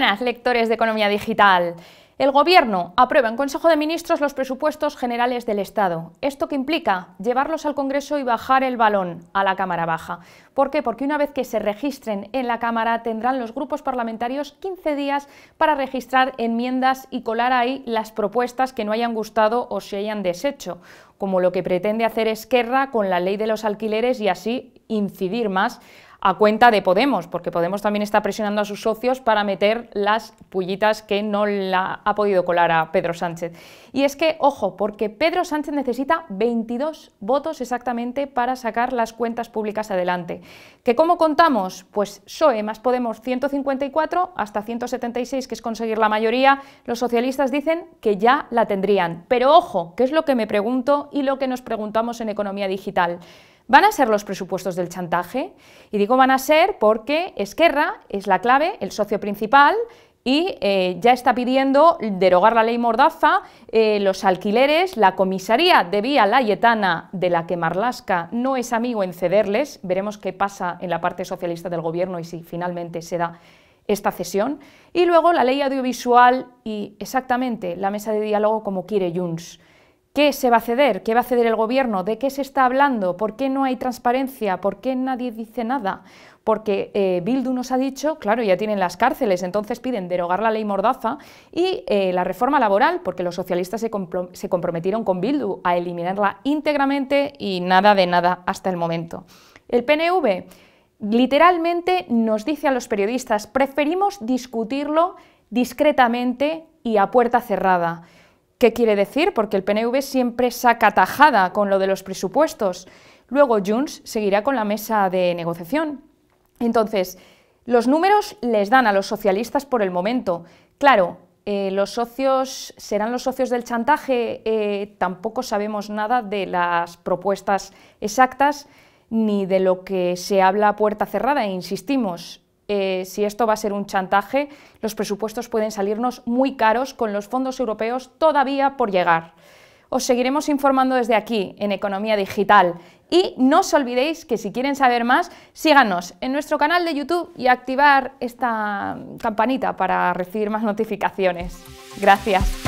buenas, lectores de Economía Digital. El Gobierno aprueba en Consejo de Ministros los presupuestos generales del Estado. ¿Esto qué implica? Llevarlos al Congreso y bajar el balón a la Cámara Baja. ¿Por qué? Porque una vez que se registren en la Cámara tendrán los grupos parlamentarios 15 días para registrar enmiendas y colar ahí las propuestas que no hayan gustado o se hayan deshecho, como lo que pretende hacer Esquerra con la ley de los alquileres y así incidir más a cuenta de Podemos, porque Podemos también está presionando a sus socios para meter las pullitas que no la ha podido colar a Pedro Sánchez. Y es que, ojo, porque Pedro Sánchez necesita 22 votos exactamente para sacar las cuentas públicas adelante. ¿Que cómo contamos? Pues PSOE más Podemos 154 hasta 176, que es conseguir la mayoría. Los socialistas dicen que ya la tendrían. Pero ojo, que es lo que me pregunto y lo que nos preguntamos en economía digital. ¿Van a ser los presupuestos del chantaje? Y digo van a ser porque Esquerra es la clave, el socio principal, y eh, ya está pidiendo derogar la ley Mordaza, eh, los alquileres, la comisaría de Vía Layetana, de la que Marlasca no es amigo en cederles, veremos qué pasa en la parte socialista del gobierno y si finalmente se da esta cesión, y luego la ley audiovisual y exactamente la mesa de diálogo como quiere Junts. ¿Qué se va a ceder? ¿Qué va a ceder el gobierno? ¿De qué se está hablando? ¿Por qué no hay transparencia? ¿Por qué nadie dice nada? Porque eh, Bildu nos ha dicho, claro, ya tienen las cárceles, entonces piden derogar la ley Mordaza y eh, la reforma laboral, porque los socialistas se, se comprometieron con Bildu a eliminarla íntegramente y nada de nada hasta el momento. El PNV literalmente nos dice a los periodistas, preferimos discutirlo discretamente y a puerta cerrada. ¿Qué quiere decir? Porque el PNV siempre saca tajada con lo de los presupuestos. Luego Junts seguirá con la mesa de negociación. Entonces, los números les dan a los socialistas por el momento. Claro, eh, los socios serán los socios del chantaje. Eh, tampoco sabemos nada de las propuestas exactas ni de lo que se habla a puerta cerrada. E insistimos, eh, si esto va a ser un chantaje, los presupuestos pueden salirnos muy caros con los fondos europeos todavía por llegar. Os seguiremos informando desde aquí, en Economía Digital. Y no os olvidéis que si quieren saber más, síganos en nuestro canal de YouTube y activar esta campanita para recibir más notificaciones. Gracias.